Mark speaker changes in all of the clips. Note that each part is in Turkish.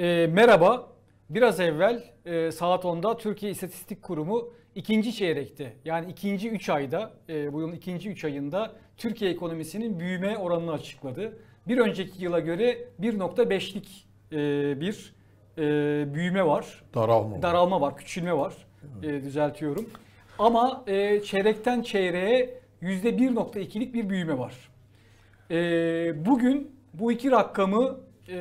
Speaker 1: E, merhaba. Biraz evvel e, saat 10'da Türkiye İstatistik Kurumu ikinci çeyrekte yani ikinci 3 ayda e, bu yılın ikinci 3 ayında Türkiye ekonomisinin büyüme oranını açıkladı. Bir önceki yıla göre 1.5'lik e, bir e, büyüme var. Daralma. var. Daralma var, küçülme var. E, düzeltiyorum. Ama e, çeyrekten çeyreğe %1.2'lik bir büyüme var. E, bugün bu iki rakamı ee,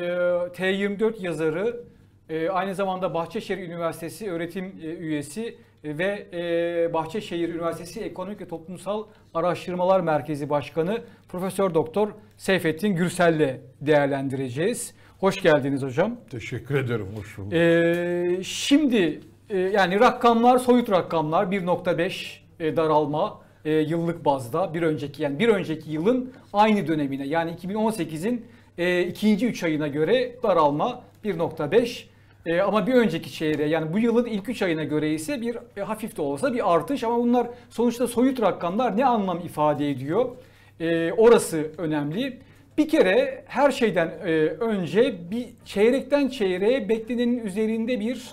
Speaker 1: T24 yazarı, e, aynı zamanda Bahçeşehir Üniversitesi öğretim e, üyesi e, ve Bahçeşehir Üniversitesi Ekonomik ve Toplumsal Araştırmalar Merkezi Başkanı Profesör Doktor Seyfettin Gürsel'le değerlendireceğiz. Hoş geldiniz hocam.
Speaker 2: Teşekkür ederim, hoş bulduk.
Speaker 1: Ee, şimdi yani rakamlar, soyut rakamlar 1.5 daralma yıllık bazda bir önceki yani bir önceki yılın aynı dönemine yani 2018'in e, ikinci 3 ayına göre daralma 1.5. E, ee, ama bir önceki çeyreğe yani bu yılın ilk üç ayına göre ise bir e, hafif de olsa bir artış ama bunlar sonuçta soyut rakamlar ne anlam ifade ediyor? E, orası önemli. Bir kere her şeyden e, önce bir çeyrekten çeyreğe beklenenin üzerinde bir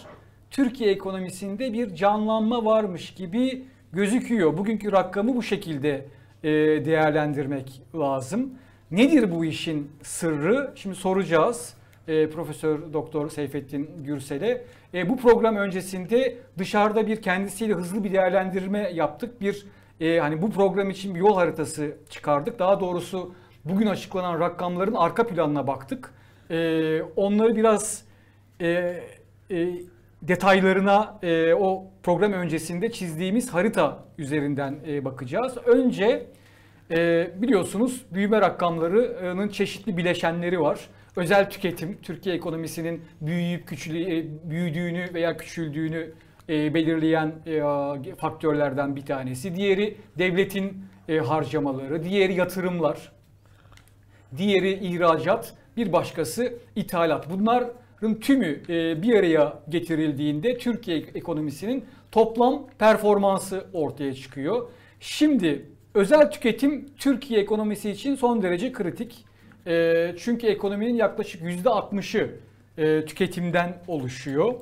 Speaker 1: Türkiye ekonomisinde bir canlanma varmış gibi gözüküyor. Bugünkü rakamı bu şekilde e, değerlendirmek lazım. Nedir bu işin sırrı? Şimdi soracağız e, Profesör Doktor Seyfettin Gürsel'e. E, bu program öncesinde dışarıda bir kendisiyle hızlı bir değerlendirme yaptık. Bir e, hani bu program için bir yol haritası çıkardık. Daha doğrusu bugün açıklanan rakamların arka planına baktık. E, onları biraz e, e, detaylarına e, o program öncesinde çizdiğimiz harita üzerinden e, bakacağız. Önce e, biliyorsunuz büyüme rakamlarının çeşitli bileşenleri var. Özel tüketim, Türkiye ekonomisinin büyüyüp küçülü, e, büyüdüğünü veya küçüldüğünü e, belirleyen e, faktörlerden bir tanesi. Diğeri devletin e, harcamaları, diğeri yatırımlar, diğeri ihracat, bir başkası ithalat. Bunların tümü e, bir araya getirildiğinde Türkiye ekonomisinin toplam performansı ortaya çıkıyor. Şimdi Özel tüketim Türkiye ekonomisi için son derece kritik. E, çünkü ekonominin yaklaşık %60'ı e, tüketimden oluşuyor.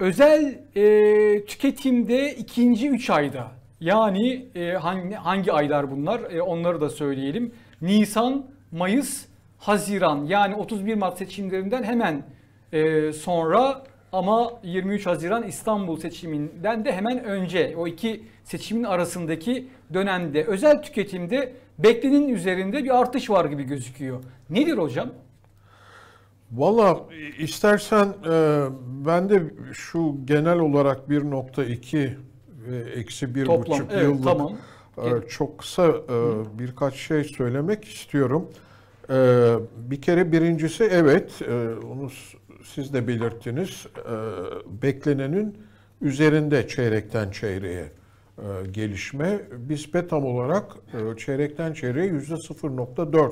Speaker 1: Özel e, tüketimde ikinci üç ayda yani e, hangi, hangi aylar bunlar e, onları da söyleyelim. Nisan, Mayıs, Haziran yani 31 Mart seçimlerinden hemen e, sonra ama 23 Haziran İstanbul seçiminden de hemen önce o iki seçimin arasındaki dönemde özel tüketimde beklenenin üzerinde bir artış var gibi gözüküyor. Nedir hocam?
Speaker 2: Valla istersen e, ben de şu genel olarak 1.2 ve eksi bir buçuk evet, yıllık tamam. e, çok kısa e, birkaç şey söylemek istiyorum. E, bir kere birincisi evet e, onu siz de belirttiniz e, beklenenin üzerinde çeyrekten çeyreğe e, gelişme. Biz BETAM olarak e, çeyrekten çeyreğe %0.4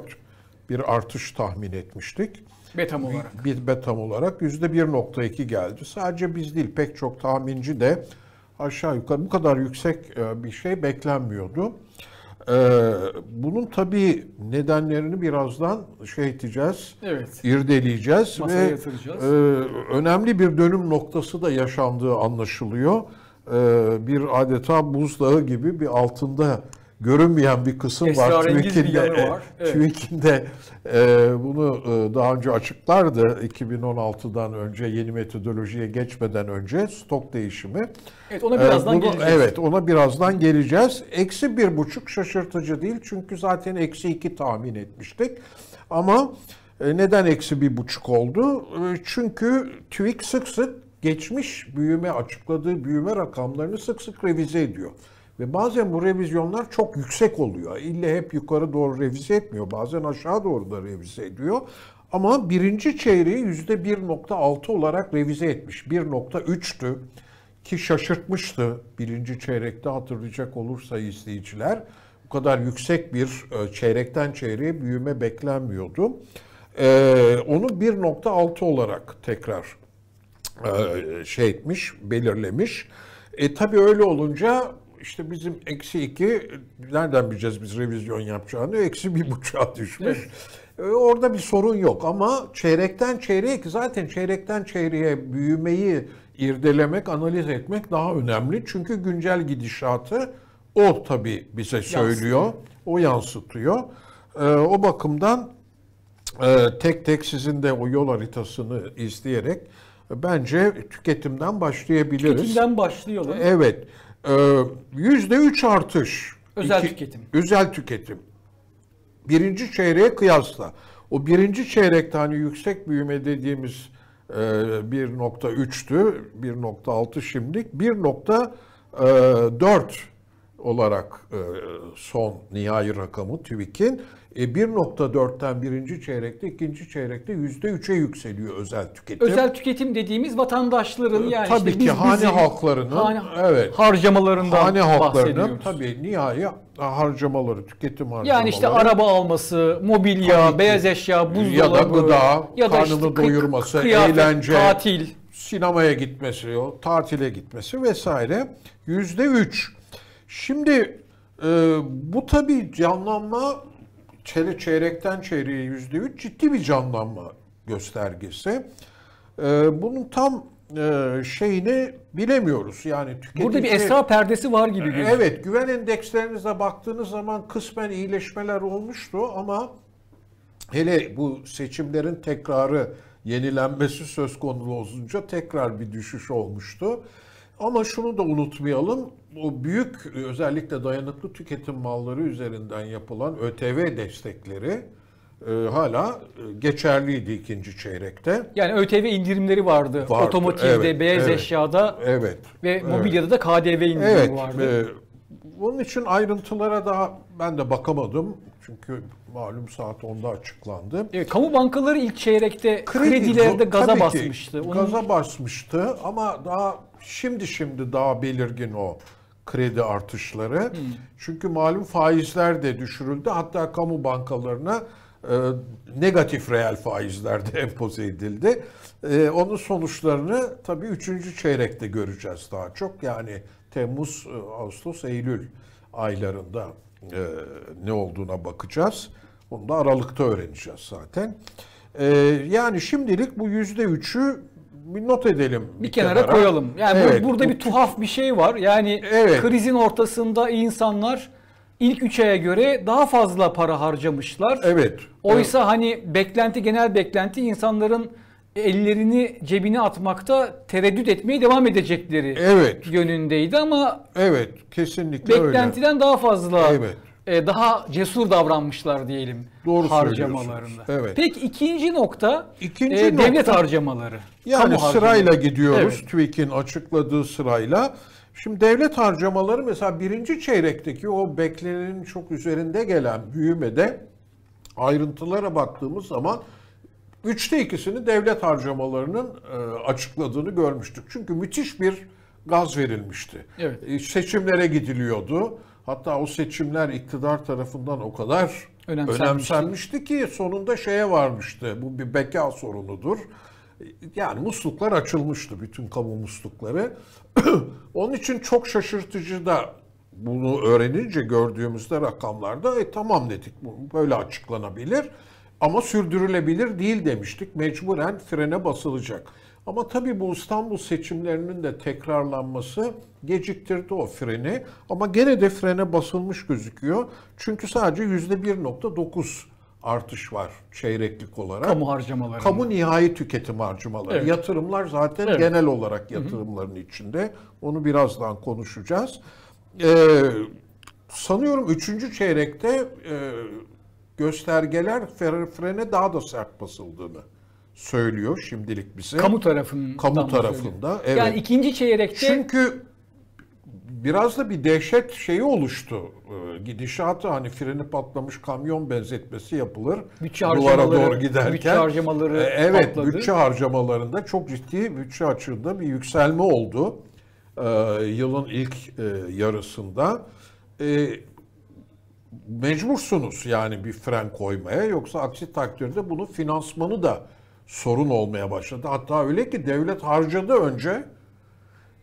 Speaker 2: bir artış tahmin etmiştik.
Speaker 1: BETAM olarak.
Speaker 2: Bir BETAM olarak yüzde %1.2 geldi. Sadece biz değil pek çok tahminci de aşağı yukarı bu kadar yüksek e, bir şey beklenmiyordu. Ee, bunun tabii nedenlerini birazdan şey edeceğiz, evet. irdeleyeceğiz Masaya ve e, önemli bir dönüm noktası da yaşandığı anlaşılıyor. Ee, bir adeta buzdağı gibi bir altında görünmeyen bir kısım var. TÜİK'in de, var. Evet. TÜİK'in e, bunu e, daha önce açıklardı. 2016'dan önce yeni metodolojiye geçmeden önce stok değişimi. Evet ona birazdan e, bunu, geleceğiz. Evet ona birazdan geleceğiz. Eksi bir buçuk şaşırtıcı değil. Çünkü zaten eksi iki tahmin etmiştik. Ama e, neden eksi bir buçuk oldu? E, çünkü TÜİK sık sık geçmiş büyüme açıkladığı büyüme rakamlarını sık sık revize ediyor. Ve bazen bu revizyonlar çok yüksek oluyor. İlle hep yukarı doğru revize etmiyor. Bazen aşağı doğru da revize ediyor. Ama birinci çeyreği yüzde %1.6 olarak revize etmiş. 1.3'tü ki şaşırtmıştı birinci çeyrekte hatırlayacak olursa izleyiciler. Bu kadar yüksek bir e, çeyrekten çeyreğe büyüme beklenmiyordu. Ee, onu 1.6 olarak tekrar e, şey etmiş, belirlemiş. E tabi öyle olunca işte bizim eksi iki nereden bileceğiz biz revizyon yapacağını eksi bir buçuğa düşmüş. E, orada bir sorun yok ama çeyrekten çeyreğe ki zaten çeyrekten çeyreğe büyümeyi irdelemek, analiz etmek daha önemli. Çünkü güncel gidişatı o tabii bize söylüyor, yansıtıyor. o yansıtıyor. Ee, o bakımdan e, tek tek sizin de o yol haritasını izleyerek bence tüketimden başlayabiliriz. Tüketimden başlayalım. Evet. Ee, yüzde üç artış. Özel İki, tüketim. Özel tüketim. Birinci çeyreğe kıyasla. O birinci çeyrekte hani yüksek büyüme dediğimiz 1.3'tü, e, 1.6 şimdilik, 1.4 e, olarak e, son nihai rakamı TÜİK'in. E 1.4'ten birinci çeyrekte, ikinci çeyrekte yüzde üç'e yükseliyor özel tüketim. Özel
Speaker 1: tüketim dediğimiz vatandaşların e, yani tabii işte ki biz, hane bizim, halklarının hane,
Speaker 2: evet, harcamalarından hane halklarının tabii nihayet harcamaları, tüketim harcamaları. Yani işte araba
Speaker 1: alması, mobilya, tabii beyaz eşya, buzdolabı ya da gıda, ya da karnını işte doyurması, kıyafet, eğlence, tatil,
Speaker 2: sinemaya gitmesi, o tatile gitmesi vesaire yüzde üç. Şimdi e, bu tabii canlanma çele çeyrekten çeyreğe yüzde üç ciddi bir canlanma göstergesi. E, bunun tam e, şeyini bilemiyoruz. Yani tüketici, Burada bir esra perdesi var gibi gözüküyor. Evet, güven endekslerinize baktığınız zaman kısmen iyileşmeler olmuştu ama hele bu seçimlerin tekrarı, yenilenmesi söz konusu olunca tekrar bir düşüş olmuştu. Ama şunu da unutmayalım, o büyük e, özellikle dayanıklı tüketim malları üzerinden yapılan ÖTV destekleri e, hala e, geçerliydi ikinci çeyrekte.
Speaker 1: Yani ÖTV indirimleri vardı. vardı Otomotivde, evet, beyaz evet, eşyada evet,
Speaker 2: ve evet. mobilyada
Speaker 1: da KDV indirimi evet, vardı. E,
Speaker 2: onun için ayrıntılara daha ben de bakamadım. Çünkü malum saat 10'da açıklandı. Evet, kamu bankaları ilk çeyrekte Kredi, kredilerde gaza basmıştı. Onun... Gaza basmıştı ama daha şimdi şimdi daha belirgin o kredi artışları. Hmm. Çünkü malum faizler de düşürüldü. Hatta kamu bankalarına e, negatif reel faizler de empoze edildi. E, onun sonuçlarını tabii üçüncü çeyrekte göreceğiz daha çok. Yani Temmuz, e, Ağustos, Eylül aylarında e, ne olduğuna bakacağız. Bunu da Aralık'ta öğreneceğiz zaten. E, yani şimdilik bu yüzde üçü bir not edelim. Bir, bir kenara, kenara koyalım. Yani evet, burada
Speaker 1: bu... bir tuhaf bir şey var. Yani evet. krizin ortasında insanlar ilk 3 aya göre daha fazla para harcamışlar. Evet. Oysa evet. hani beklenti genel beklenti insanların ellerini cebine atmakta tereddüt etmeyi devam edecekleri evet. yönündeydi ama
Speaker 2: Evet, kesinlikle
Speaker 1: beklentiden öyle. daha fazla evet e, daha cesur davranmışlar diyelim Doğru harcamalarında. Evet. Peki ikinci nokta
Speaker 2: ikinci e, nokta, devlet harcamaları. Yani sırayla harcamaları. gidiyoruz evet. TÜİK'in açıkladığı sırayla. Şimdi devlet harcamaları mesela birinci çeyrekteki o beklenenin çok üzerinde gelen büyümede ayrıntılara baktığımız zaman üçte ikisini devlet harcamalarının e, açıkladığını görmüştük. Çünkü müthiş bir gaz verilmişti. Evet. E, seçimlere gidiliyordu. Hatta o seçimler iktidar tarafından o kadar önemsenmişti, ki sonunda şeye varmıştı. Bu bir beka sorunudur. Yani musluklar açılmıştı bütün kamu muslukları. Onun için çok şaşırtıcı da bunu öğrenince gördüğümüzde rakamlarda e, tamam dedik böyle açıklanabilir ama sürdürülebilir değil demiştik. Mecburen frene basılacak. Ama tabii bu İstanbul seçimlerinin de tekrarlanması geciktirdi o freni. Ama gene de frene basılmış gözüküyor. Çünkü sadece %1.9 artış var çeyreklik olarak. Kamu harcamaları. Kamu nihai tüketim harcamaları. Evet. Yatırımlar zaten evet. genel olarak yatırımların Hı -hı. içinde. Onu birazdan konuşacağız. Ee, sanıyorum üçüncü çeyrekte e, göstergeler frene daha da sert basıldığını söylüyor şimdilik bize. Kamu tarafında. Kamu tarafında. Evet. Yani
Speaker 1: ikinci çeyrekte.
Speaker 2: Çünkü biraz da bir dehşet şeyi oluştu. E, gidişatı hani freni patlamış kamyon benzetmesi yapılır. Bütçe Duvara doğru giderken. Bütçe harcamaları e, Evet patladı. bütçe harcamalarında çok ciddi bütçe açığında bir yükselme oldu. E, yılın ilk yarısında. mecbursunuz yani bir fren koymaya. Yoksa aksi takdirde bunu finansmanı da sorun olmaya başladı. Hatta öyle ki devlet harcadı önce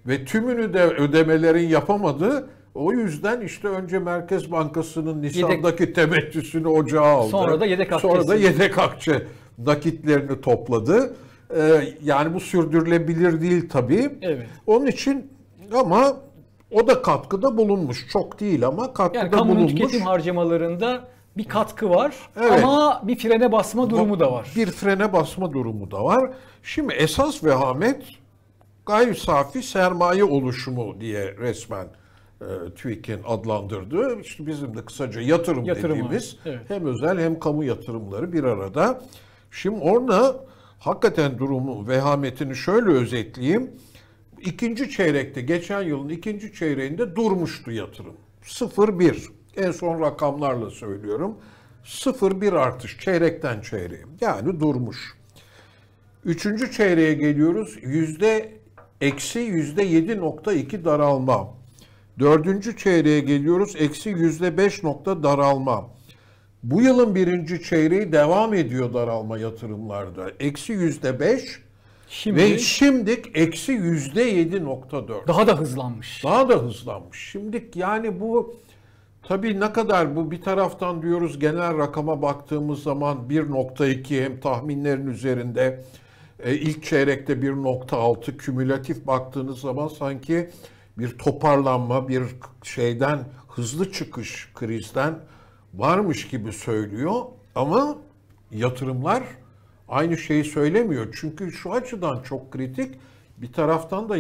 Speaker 2: ve tümünü de ödemelerin yapamadı. O yüzden işte önce Merkez Bankası'nın Nisan'daki yedek, temettüsünü ocağa aldı. Sonra da yedek akçe. Sonra da yedek akçe nakitlerini topladı. Ee, yani bu sürdürülebilir değil tabii. Evet. Onun için ama o da katkıda bulunmuş. Çok değil ama katkıda yani, bulunmuş. Yani kamu tüketim harcamalarında bir katkı var evet. ama bir frene basma durumu da var. Bir frene basma durumu da var. Şimdi esas vehamet gayri safi sermaye oluşumu diye resmen e, TÜİK'in adlandırdığı işte bizim de kısaca yatırım Yatırımı, dediğimiz evet. hem özel hem kamu yatırımları bir arada. Şimdi orada hakikaten durumu vehametini şöyle özetleyeyim. İkinci çeyrekte geçen yılın ikinci çeyreğinde durmuştu yatırım. 0-1 en son rakamlarla söylüyorum. 0-1 artış çeyrekten çeyreğe. Yani durmuş. Üçüncü çeyreğe geliyoruz. Yüzde eksi yüzde 7.2 daralma. Dördüncü çeyreğe geliyoruz. Eksi yüzde 5 nokta daralma. Bu yılın birinci çeyreği devam ediyor daralma yatırımlarda. Eksi yüzde 5 Şimdi, ve şimdik eksi yüzde 7.4. Daha da hızlanmış. Daha da hızlanmış. Şimdik yani bu Tabii ne kadar bu bir taraftan diyoruz genel rakama baktığımız zaman 1.2 hem tahminlerin üzerinde e, ilk çeyrekte 1.6 kümülatif baktığınız zaman sanki bir toparlanma, bir şeyden hızlı çıkış krizden varmış gibi söylüyor ama yatırımlar aynı şeyi söylemiyor. Çünkü şu açıdan çok kritik bir taraftan da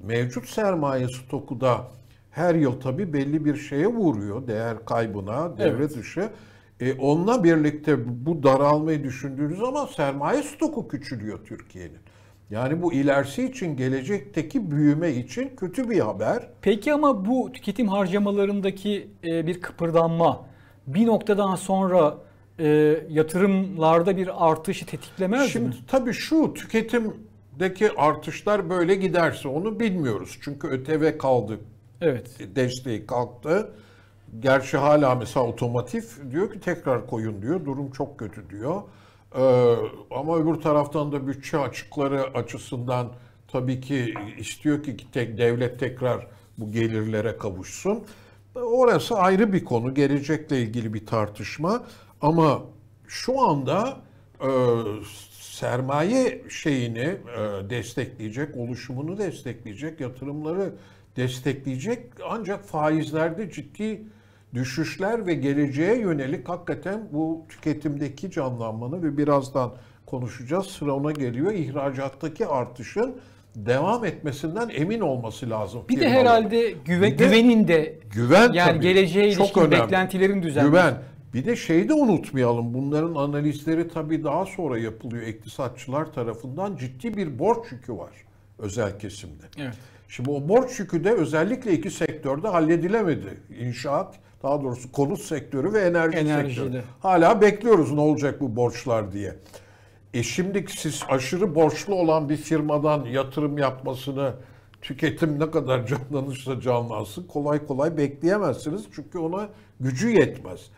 Speaker 2: mevcut sermaye stoku da her yıl tabii belli bir şeye vuruyor. Değer kaybına, devre evet. dışı. E, onunla birlikte bu daralmayı düşündüğünüz zaman sermaye stoku küçülüyor Türkiye'nin. Yani bu ilerisi için, gelecekteki büyüme için kötü bir haber. Peki ama bu tüketim harcamalarındaki e, bir kıpırdanma bir noktadan sonra e, yatırımlarda bir artışı tetiklemez Şimdi, mi? Şimdi tabii şu tüketimdeki artışlar böyle giderse onu bilmiyoruz. Çünkü öteve kaldı. Evet. E, desteği kalktı. Gerçi hala mesela otomotiv diyor ki tekrar koyun diyor. Durum çok kötü diyor. Ee, ama öbür taraftan da bütçe açıkları açısından tabii ki istiyor ki tek devlet tekrar bu gelirlere kavuşsun. E, orası ayrı bir konu, gelecekle ilgili bir tartışma. Ama şu anda e, sermaye şeyini e, destekleyecek, oluşumunu destekleyecek yatırımları destekleyecek. Ancak faizlerde ciddi düşüşler ve geleceğe yönelik hakikaten bu tüketimdeki canlanmanı ve birazdan konuşacağız. Sıra ona geliyor. İhracattaki artışın devam etmesinden emin olması lazım. Bir de herhalde güve, bir de, güvenin de güven yani tabii, geleceğe ilişkin önemli. beklentilerin düzenlenmesi. Güven. Bir de şeyi de unutmayalım. Bunların analizleri tabii daha sonra yapılıyor iktisatçılar tarafından. Ciddi bir borç yükü var özel kesimde. Evet. Şimdi o borç yükü de özellikle iki sektörde halledilemedi. İnşaat, daha doğrusu konut sektörü ve enerji Enerjide. sektörü. Hala bekliyoruz ne olacak bu borçlar diye. E şimdi siz aşırı borçlu olan bir firmadan yatırım yapmasını tüketim ne kadar canlanırsa canlansın kolay kolay bekleyemezsiniz. Çünkü ona gücü yetmez.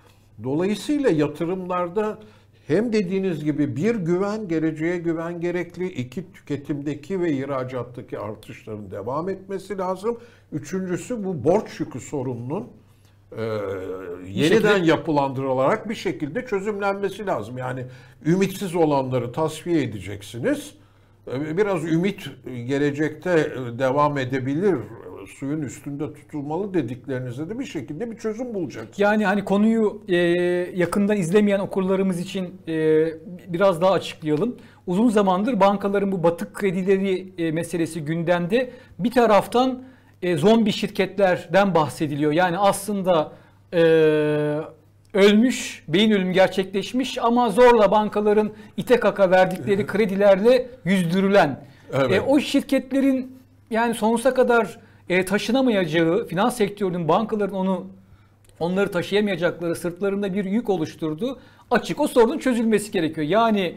Speaker 2: Dolayısıyla yatırımlarda hem dediğiniz gibi bir güven, geleceğe güven gerekli. iki tüketimdeki ve ihracattaki artışların devam etmesi lazım. Üçüncüsü bu borç yükü sorununun e, yeniden şekilde... yapılandırılarak bir şekilde çözümlenmesi lazım. Yani ümitsiz olanları tasfiye edeceksiniz. E, biraz ümit gelecekte e, devam edebilir suyun üstünde tutulmalı dediklerinize de bir şekilde bir çözüm bulacak.
Speaker 1: Yani hani konuyu e, yakından izlemeyen okurlarımız için e, biraz daha açıklayalım. Uzun zamandır bankaların bu batık kredileri e, meselesi gündemde. Bir taraftan e, zombi şirketlerden bahsediliyor. Yani aslında e, ölmüş, beyin ölümü gerçekleşmiş ama zorla bankaların ite kaka verdikleri kredilerle yüzdürülen. E, evet. E, o şirketlerin yani sonsuza kadar e, taşınamayacağı, finans sektörünün, bankaların onu onları taşıyamayacakları sırtlarında bir yük oluşturdu. Açık o sorunun çözülmesi gerekiyor. Yani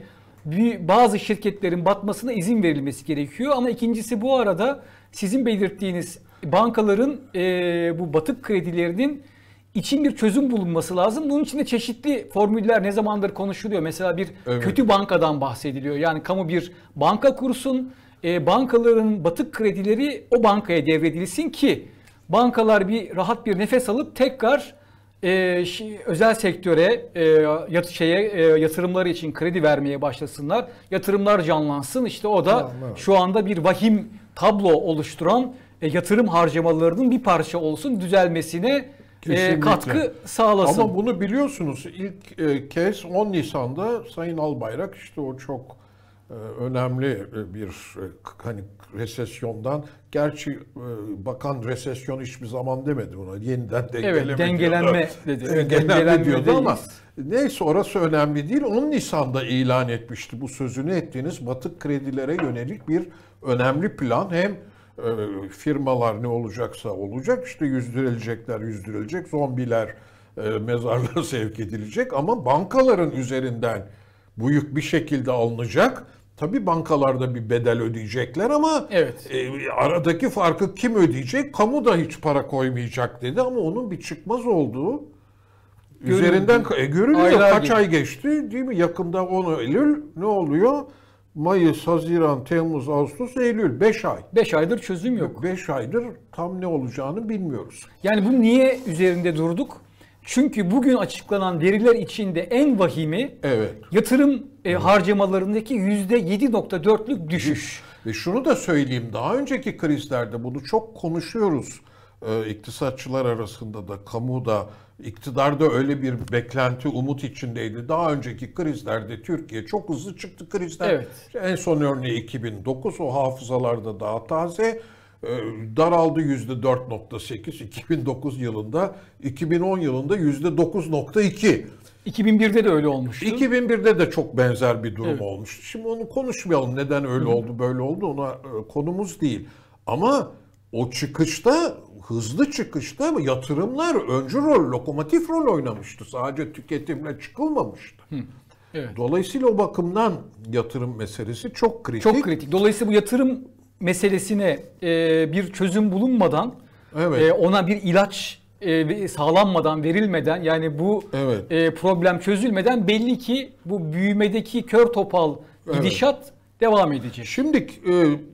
Speaker 1: bazı şirketlerin batmasına izin verilmesi gerekiyor. Ama ikincisi bu arada sizin belirttiğiniz bankaların e, bu batık kredilerinin için bir çözüm bulunması lazım. Bunun için de çeşitli formüller ne zamandır konuşuluyor. Mesela bir evet. kötü bankadan bahsediliyor. Yani kamu bir banka kursun e, bankaların batık kredileri o bankaya devredilsin ki bankalar bir rahat bir nefes alıp tekrar e, özel sektöre e, yat, şeye e, yatırımları için kredi vermeye başlasınlar. Yatırımlar canlansın. İşte o da tamam, şu anda bir vahim tablo oluşturan e,
Speaker 2: yatırım harcamalarının bir parça olsun düzelmesine e, katkı sağlasın. Ama bunu biliyorsunuz ilk e, kez 10 Nisan'da Sayın Albayrak işte o çok ee, önemli e, bir e, hani resesyondan gerçi e, bakan resesyon hiçbir zaman demedi buna. Yeniden dengeleme evet, dengelenme diyordu. dedi. Dengelenme, dengelenme diyordu değiliz. ama neyse orası önemli değil. Onun Nisan'da ilan etmişti bu sözünü ettiğiniz batık kredilere yönelik bir önemli plan. Hem firmalar ne olacaksa olacak işte yüzdürülecekler yüzdürülecek zombiler mezarlığa sevk edilecek ama bankaların üzerinden bu yük bir şekilde alınacak. Tabii bankalarda bir bedel ödeyecekler ama evet. e, aradaki farkı kim ödeyecek? Kamu da hiç para koymayacak dedi ama onun bir çıkmaz olduğu
Speaker 1: Görüldü. üzerinden e, görülüyor. Aylar Kaç gibi. ay
Speaker 2: geçti değil mi? Yakında 10 Eylül ne oluyor? Mayıs, Haziran, Temmuz, Ağustos, Eylül. 5 ay. 5 aydır çözüm yok. 5 aydır tam ne olacağını bilmiyoruz. Yani bu niye üzerinde durduk? Çünkü
Speaker 1: bugün açıklanan veriler içinde en vahimi evet. yatırım e, harcamalarındaki
Speaker 2: %7.4'lük düşüş. Ve şunu da söyleyeyim daha önceki krizlerde bunu çok konuşuyoruz. Ee, iktisatçılar arasında da, kamuda, iktidarda öyle bir beklenti, umut içindeydi. Daha önceki krizlerde Türkiye çok hızlı çıktı krizden. Evet. En son örneği 2009 o hafızalarda daha taze. Ee, daraldı yüzde %4.8 2009 yılında, 2010 yılında yüzde %9.2. 2001'de de öyle olmuştu. 2001'de de çok benzer bir durum evet. olmuştu. Şimdi onu konuşmayalım neden öyle oldu böyle oldu ona e, konumuz değil. Ama o çıkışta hızlı çıkışta yatırımlar öncü rol, lokomotif rol oynamıştı. Sadece tüketimle çıkılmamıştı. Hı. Evet. Dolayısıyla o bakımdan yatırım meselesi çok kritik. Çok kritik. Dolayısıyla bu yatırım meselesine e, bir çözüm
Speaker 1: bulunmadan evet. e, ona bir ilaç e, sağlanmadan, verilmeden yani bu evet. e, problem çözülmeden belli ki bu büyümedeki kör topal gidişat
Speaker 2: evet. devam edecek. Şimdi e,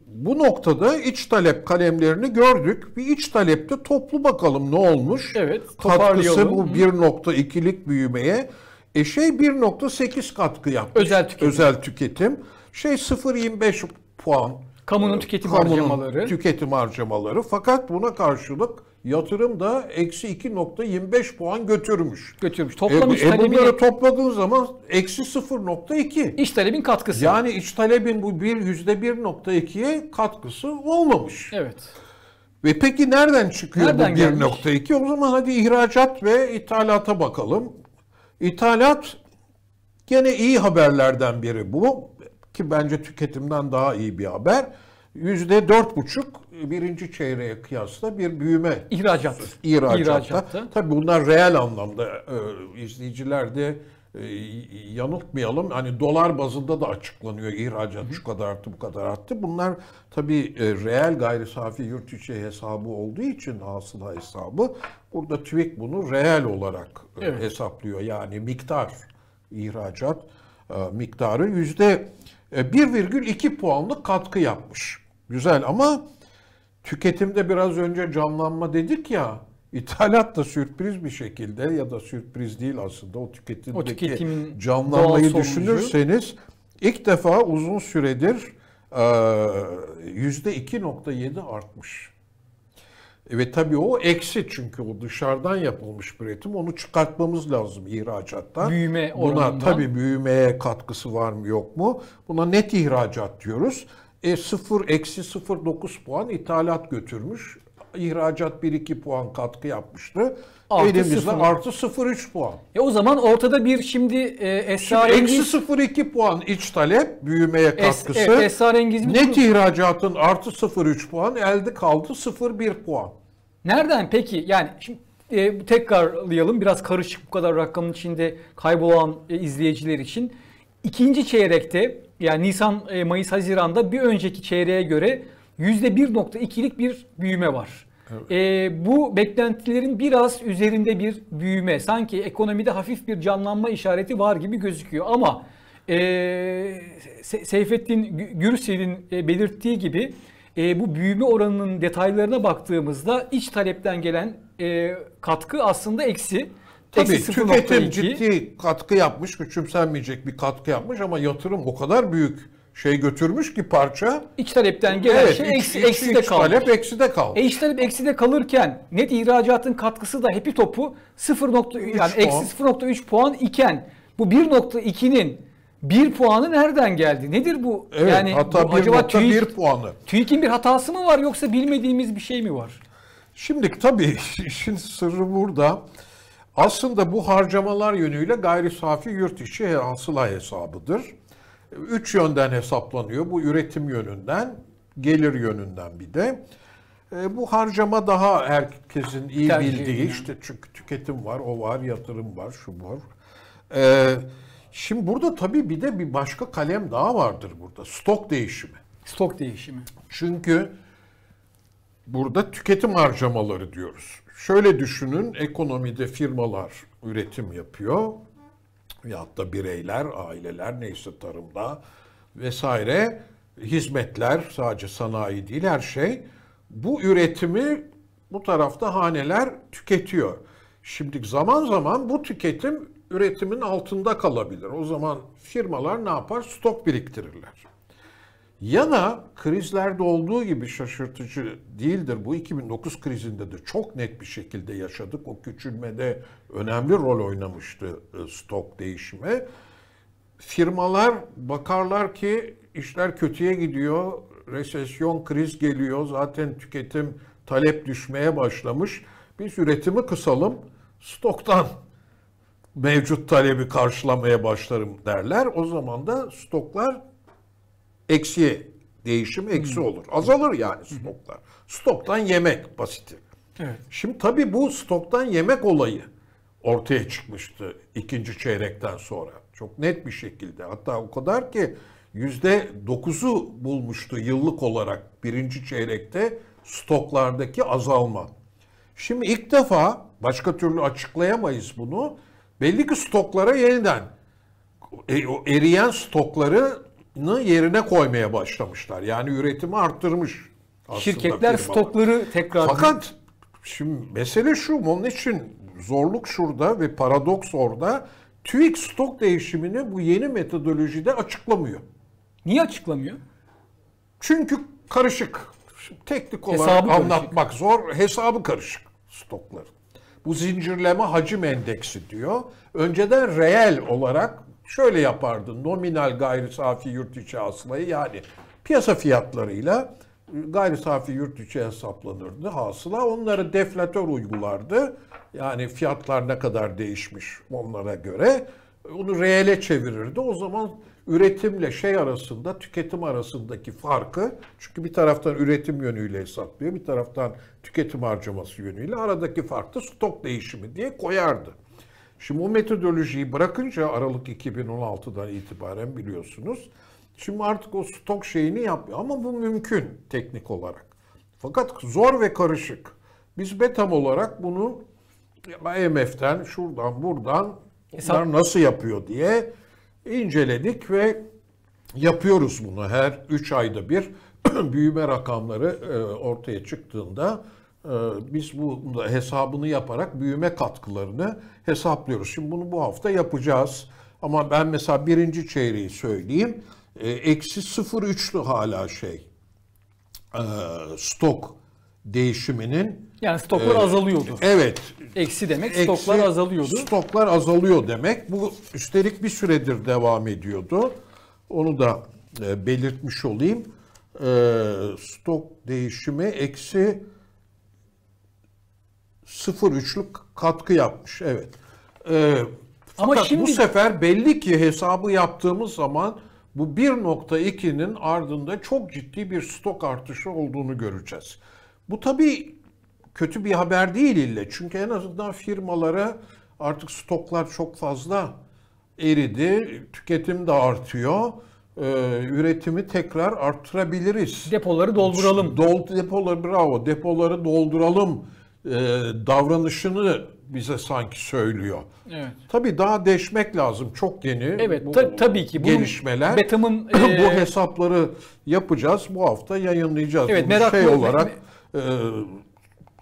Speaker 2: bu noktada iç talep kalemlerini gördük. Bir iç talepte toplu bakalım ne olmuş. Evet. Katkısı bu 1.2'lik büyümeye. E şey 1.8 katkı yapmış. Özel tüketim. Özel tüketim. Şey 0.25 puan Kamunun ee, tüketim kamunun harcamaları. Tüketim harcamaları. Fakat buna karşılık yatırım da eksi 2.25 puan götürmüş. Götürmüş. E, Toplamış e, e talebini... Bunları topladığın zaman eksi 0.2. İş talebin katkısı. Yani iç talebin bu bir yüzde %1.2'ye katkısı olmamış. Evet. Ve peki nereden çıkıyor nereden bu 1.2? O zaman hadi ihracat ve ithalata bakalım. İthalat gene iyi haberlerden biri bu ki bence tüketimden daha iyi bir haber. Yüzde dört buçuk birinci çeyreğe kıyasla bir büyüme. İhracat. İhracatta. İhracatta. Tabii bunlar reel anlamda e, izleyiciler de e, yanıltmayalım. Hani dolar bazında da açıklanıyor ihracat Hı. şu kadar arttı bu kadar arttı. Bunlar tabii e, reel gayri safi yurt içi hesabı olduğu için hasıla hesabı. Burada TÜİK bunu reel olarak e, evet. hesaplıyor. Yani miktar ihracat miktarı yüzde 1,2 e, puanlık katkı yapmış. Güzel ama tüketimde biraz önce canlanma dedik ya İthalat da sürpriz bir şekilde ya da sürpriz değil aslında o tüketimdeki o canlanmayı düşünürseniz ilk defa uzun süredir %2.7 e, artmış. E ve tabii o eksi çünkü o dışarıdan yapılmış bir üretim. Onu çıkartmamız lazım ihracattan. Büyüme oranından. Buna tabii büyümeye katkısı var mı yok mu? Buna net ihracat diyoruz. E 0 eksi 0.9 puan ithalat götürmüş. İhracat 1-2 puan katkı yapmıştı. Artı Elimizde 0. artı 0.3 puan. Ya e, o zaman ortada bir şimdi e, esrarengiz... Eksi 0.2 puan iç talep büyümeye katkısı. Es, evet, esrarengiz... Net ihracatın artı 0.3 puan elde kaldı 0.1 puan.
Speaker 1: Nereden peki? Yani şimdi e, tekrarlayalım biraz karışık bu kadar rakamın içinde kaybolan e, izleyiciler için. İkinci çeyrekte yani Nisan, e, Mayıs, Haziran'da bir önceki çeyreğe göre %1.2'lik bir büyüme var. Evet. E, bu beklentilerin biraz üzerinde bir büyüme. Sanki ekonomide hafif bir canlanma işareti var gibi gözüküyor ama e, Seyfettin Gürsel'in e, belirttiği gibi e, bu büyüme oranının detaylarına baktığımızda iç talepten gelen e, katkı aslında eksi. Tabii eksi tüketim ciddi
Speaker 2: katkı yapmış, küçümsenmeyecek bir katkı yapmış ama yatırım o kadar büyük şey götürmüş ki parça. İç talepten gelen evet, şey iç, eksi, iç, eksi de kalmış. talep eksi de kalmış. E iç
Speaker 1: talep eksi de kalırken net ihracatın katkısı da hepi topu 0. yani puan. eksi 0.3 puan iken bu 1.2'nin bir puanı nereden geldi? Nedir bu? Evet, yani hatta bu, acaba TÜİK, bir puanı.
Speaker 2: TÜİK'in bir hatası mı var yoksa bilmediğimiz bir şey mi var? Şimdi tabii işin sırrı burada. Aslında bu harcamalar yönüyle gayri safi yurt içi hasıla hesabıdır. Üç yönden hesaplanıyor. Bu üretim yönünden, gelir yönünden bir de. E, bu harcama daha herkesin iyi Tercih bildiği yani. işte çünkü tüketim var, o var, yatırım var, şu var. Evet Şimdi burada tabii bir de bir başka kalem daha vardır burada. Stok değişimi. Stok değişimi. Çünkü burada tüketim harcamaları diyoruz. Şöyle düşünün ekonomide firmalar üretim yapıyor ya da bireyler, aileler neyse tarımda vesaire hizmetler sadece sanayi değil her şey bu üretimi bu tarafta haneler tüketiyor. Şimdi zaman zaman bu tüketim üretimin altında kalabilir. O zaman firmalar ne yapar? Stok biriktirirler. Ya da krizlerde olduğu gibi şaşırtıcı değildir. Bu 2009 krizinde de çok net bir şekilde yaşadık. O küçülmede önemli rol oynamıştı e, stok değişimi. Firmalar bakarlar ki işler kötüye gidiyor, resesyon, kriz geliyor. Zaten tüketim, talep düşmeye başlamış. Biz üretimi kısalım, stoktan mevcut talebi karşılamaya başlarım derler. O zaman da stoklar eksi değişim eksi hmm. olur. Azalır yani hmm. stoklar. Stoktan yemek basiti. Evet. Şimdi tabii bu stoktan yemek olayı ortaya çıkmıştı ikinci çeyrekten sonra. Çok net bir şekilde. Hatta o kadar ki yüzde dokuzu bulmuştu yıllık olarak birinci çeyrekte stoklardaki azalma. Şimdi ilk defa başka türlü açıklayamayız bunu Belli ki stoklara yeniden e, eriyen stoklarını yerine koymaya başlamışlar. Yani üretimi arttırmış. Şirketler firmalar. stokları tekrar... Fakat şimdi mesele şu, onun için zorluk şurada ve paradoks orada. TÜİK stok değişimini bu yeni metodolojide açıklamıyor. Niye açıklamıyor? Çünkü karışık. Şimdi teknik olarak Hesabı anlatmak karışık. zor. Hesabı karışık stokların. Bu zincirleme hacim endeksi diyor. Önceden reel olarak şöyle yapardı. Nominal gayri safi yurt içi hasılayı yani piyasa fiyatlarıyla e, gayri safi yurt içi hesaplanırdı hasıla. Onları deflatör uygulardı. Yani fiyatlar ne kadar değişmiş onlara göre. Onu reele çevirirdi. O zaman üretimle şey arasında, tüketim arasındaki farkı çünkü bir taraftan üretim yönüyle hesaplıyor, bir taraftan tüketim harcaması yönüyle aradaki fark da stok değişimi diye koyardı. Şimdi bu metodolojiyi bırakınca Aralık 2016'dan itibaren biliyorsunuz. Şimdi artık o stok şeyini yapmıyor ama bu mümkün teknik olarak. Fakat zor ve karışık. Biz betam olarak bunu IMF'den şuradan buradan Hesap... nasıl yapıyor diye inceledik ve yapıyoruz bunu her 3 ayda bir büyüme rakamları e, ortaya çıktığında e, biz bu hesabını yaparak büyüme katkılarını hesaplıyoruz. Şimdi bunu bu hafta yapacağız. Ama ben mesela birinci çeyreği söyleyeyim. E, eksi 0.3'lü hala şey stok değişiminin
Speaker 1: yani stoklar ee, azalıyordu. Evet. Eksi demek
Speaker 2: Eksi, stoklar azalıyordu. Stoklar azalıyor demek. Bu üstelik bir süredir devam ediyordu. Onu da e, belirtmiş olayım. E, stok değişimi eksi 0.3'lük katkı yapmış. Evet. E, Ama fakat şimdi... bu sefer belli ki hesabı yaptığımız zaman bu 1.2'nin ardında çok ciddi bir stok artışı olduğunu göreceğiz. Bu tabii kötü bir haber değil ille. Çünkü en azından firmalara artık stoklar çok fazla eridi. Tüketim de artıyor. Ee, üretimi tekrar arttırabiliriz. Depoları dolduralım. Dol, depoları bravo. Depoları dolduralım e, davranışını bize sanki söylüyor. Evet. Tabii daha deşmek lazım çok yeni. Evet bu, tabii ki bu gelişmeler. Betam'ın e... bu hesapları yapacağız. Bu hafta yayınlayacağız. Evet, Bunu şey olarak e,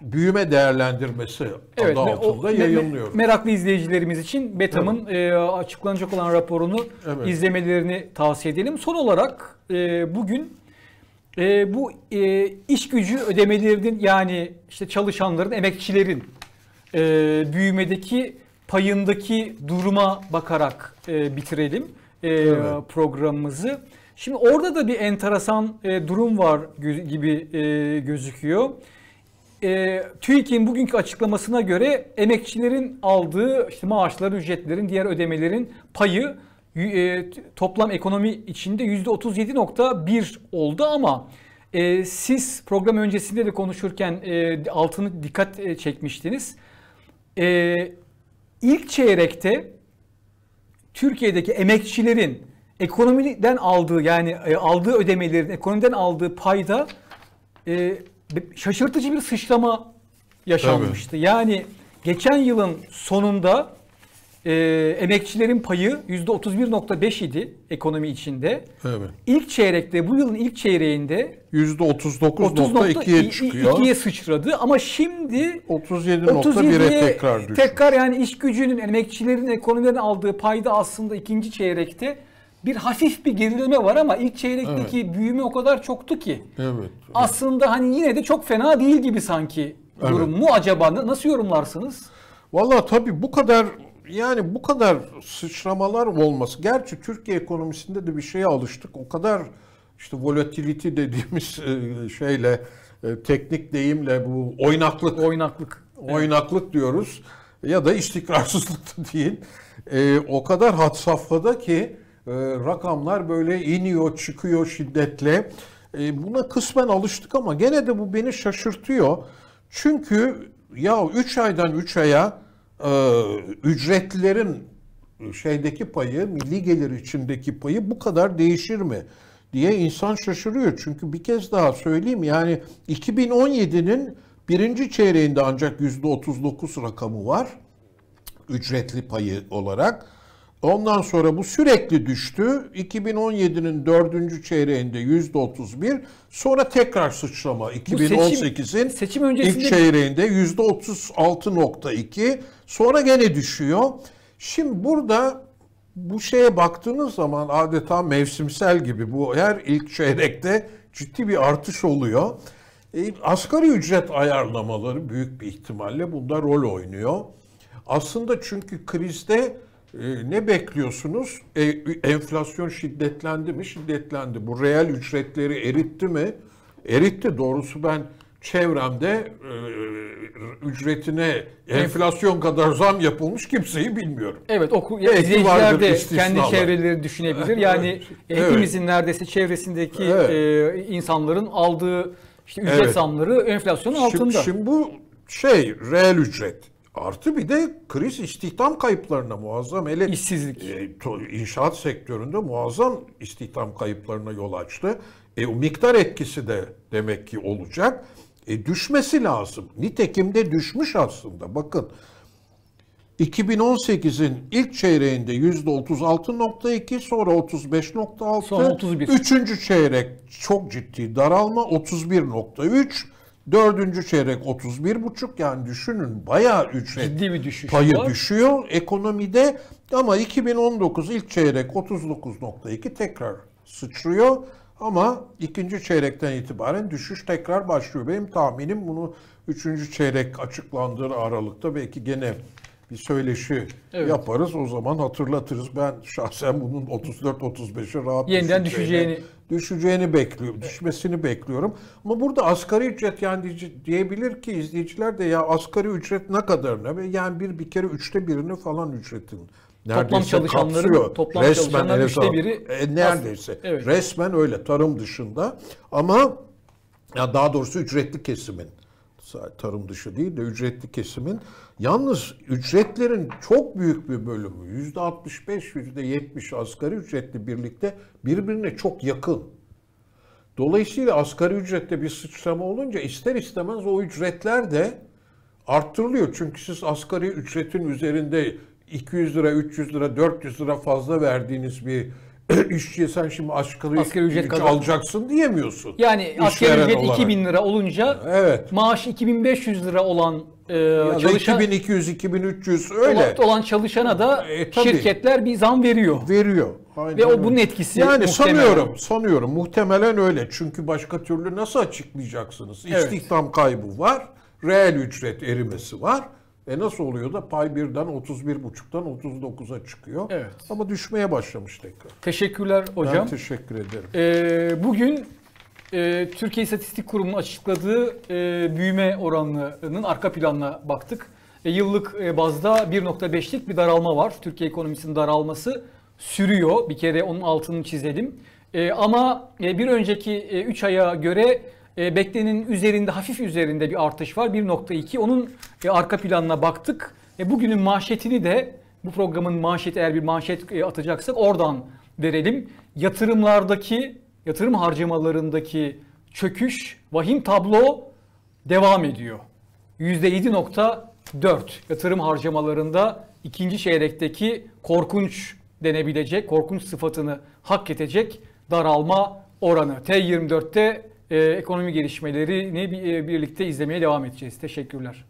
Speaker 2: büyüme değerlendirmesi evet, adı altında o, yayınlıyor. meraklı izleyicilerimiz için
Speaker 1: Betam'ın evet. E, açıklanacak olan raporunu evet. izlemelerini tavsiye edelim. Son olarak e, bugün e, bu e, iş gücü ödemelerinin yani işte çalışanların, emekçilerin büyümedeki payındaki duruma bakarak bitirelim evet. programımızı. Şimdi orada da bir enteresan durum var gibi gözüküyor. E, TÜİK'in bugünkü açıklamasına göre emekçilerin aldığı işte maaşların, ücretlerin, diğer ödemelerin payı e, toplam ekonomi içinde %37.1 oldu ama e, siz program öncesinde de konuşurken e, altını dikkat e, çekmiştiniz. E, ilk çeyrekte Türkiye'deki emekçilerin ekonomiden aldığı yani e, aldığı ödemelerin ekonomiden aldığı payda e, şaşırtıcı bir sıçrama yaşanmıştı. Tabii. Yani geçen yılın sonunda e, emekçilerin payı %31.5 idi ekonomi içinde. Evet. İlk çeyrekte bu yılın ilk çeyreğinde
Speaker 2: %39.2'ye çıkıyor. 2'ye
Speaker 1: sıçradı ama şimdi
Speaker 2: 37.1'e tekrar düştü.
Speaker 1: Tekrar yani iş gücünün emekçilerin ekonomiden aldığı payda aslında ikinci çeyrekte bir hafif bir gerileme var ama ilk çeyrekteki evet. büyüme o kadar çoktu ki. Evet, evet. Aslında hani yine de çok fena değil gibi sanki
Speaker 2: evet. durum mu acaba? Nasıl yorumlarsınız? Valla tabii bu kadar yani bu kadar sıçramalar olması. Gerçi Türkiye ekonomisinde de bir şeye alıştık. O kadar işte volatility dediğimiz e, şeyle e, teknik deyimle bu oynaklık oynaklık oynaklık evet. diyoruz ya da istikrarsızlık da değil. E, o kadar hat safhada ki ee, rakamlar böyle iniyor çıkıyor şiddetle. Ee, buna kısmen alıştık ama gene de bu beni şaşırtıyor. Çünkü ya 3 aydan 3 aya e, ücretlerin şeydeki payı, milli gelir içindeki payı bu kadar değişir mi? diye insan şaşırıyor. Çünkü bir kez daha söyleyeyim yani 2017'nin birinci çeyreğinde ancak %39 rakamı var ücretli payı olarak. Ondan sonra bu sürekli düştü. 2017'nin dördüncü çeyreğinde yüzde 31. Sonra tekrar sıçrama. 2018'in seçim, seçim öncesinde... ilk çeyreğinde yüzde 36.2. Sonra gene düşüyor. Şimdi burada bu şeye baktığınız zaman adeta mevsimsel gibi bu her ilk çeyrekte ciddi bir artış oluyor. E, asgari ücret ayarlamaları büyük bir ihtimalle bunda rol oynuyor. Aslında çünkü krizde ee, ne bekliyorsunuz? E, enflasyon şiddetlendi mi? Şiddetlendi. Bu reel ücretleri eritti mi? Eritti. Doğrusu ben çevremde e, ücretine enflasyon kadar zam yapılmış kimseyi bilmiyorum. Evet oku izleyiciler de kendi çevreleri düşünebilir. Yani evet. hepimizin
Speaker 1: neredeyse çevresindeki evet. e, insanların aldığı işte ücret evet. zamları enflasyonun altında. Şimdi, şimdi
Speaker 2: bu şey reel ücret. Artı bir de kriz istihdam kayıplarına muazzam. ele işsizlik E, inşaat sektöründe muazzam istihdam kayıplarına yol açtı. E, o miktar etkisi de demek ki olacak. E, düşmesi lazım. Nitekim de düşmüş aslında. Bakın 2018'in ilk çeyreğinde %36.2 sonra 35.6 Son 31. Üçüncü çeyrek çok ciddi daralma 31.3 Dördüncü çeyrek 31,5 yani düşünün bayağı ücret Ciddi bir düşüş payı var. düşüyor ekonomide ama 2019 ilk çeyrek 39.2 tekrar sıçrıyor ama ikinci çeyrekten itibaren düşüş tekrar başlıyor. Benim tahminim bunu üçüncü çeyrek açıklandığı aralıkta belki gene bir söyleşi evet. yaparız. O zaman hatırlatırız. Ben şahsen bunun 34-35'e rahat yeniden düşeceğini düşeceğini bekliyorum. Düşmesini bekliyorum. Ama burada asgari ücret yani diyebilir ki izleyiciler de ya asgari ücret ne kadarına? Yani bir bir kere üçte birini falan ücretin neredeyse toplam kapsıyor. Toplam resmen çalışanların üçte biri e, neredeyse. Evet. Resmen öyle tarım dışında ama ya daha doğrusu ücretli kesimin tarım dışı değil de ücretli kesimin. Yalnız ücretlerin çok büyük bir bölümü yüzde 65 yüzde 70 asgari ücretli birlikte birbirine çok yakın. Dolayısıyla asgari ücrette bir sıçrama olunca ister istemez o ücretler de arttırılıyor. Çünkü siz asgari ücretin üzerinde 200 lira, 300 lira, 400 lira fazla verdiğiniz bir işçiye sen şimdi asgari, asgari ücret kadar. alacaksın diyemiyorsun. Yani asgari ücret olarak.
Speaker 1: 2000 lira olunca evet. maaş 2500 lira olan e, ya çalışan 2200 2300 öyle olan çalışana da e, şirketler bir zam
Speaker 2: veriyor. Veriyor.
Speaker 1: Aynen Ve o bunun etkisi Yani muhtemelen. sanıyorum,
Speaker 2: sanıyorum muhtemelen öyle. Çünkü başka türlü nasıl açıklayacaksınız? Evet. İstihdam kaybı var, reel ücret erimesi var. E nasıl oluyor da pay birden 31,5'tan 39'a çıkıyor. Evet. Ama düşmeye başlamış tekrar.
Speaker 1: Teşekkürler hocam. Ben teşekkür ederim. Ee, bugün e, Türkiye İstatistik Kurumu'nun açıkladığı e, büyüme oranının arka planına baktık. E, yıllık e, bazda 1.5'lik bir daralma var. Türkiye ekonomisinin daralması sürüyor. Bir kere onun altını çizelim. E, ama e, bir önceki e, aya göre e, beklenenin üzerinde hafif üzerinde bir artış var 1.2. Onun e, arka planına baktık. E, bugünün manşetini de bu programın manşeti eğer bir manşet e, atacaksak oradan verelim. Yatırımlardaki yatırım harcamalarındaki çöküş, vahim tablo devam ediyor. %7.4 yatırım harcamalarında ikinci çeyrekteki korkunç denebilecek, korkunç sıfatını hak edecek daralma oranı. T24'te ee, ekonomi gelişmelerini e, birlikte izlemeye devam edeceğiz. Teşekkürler.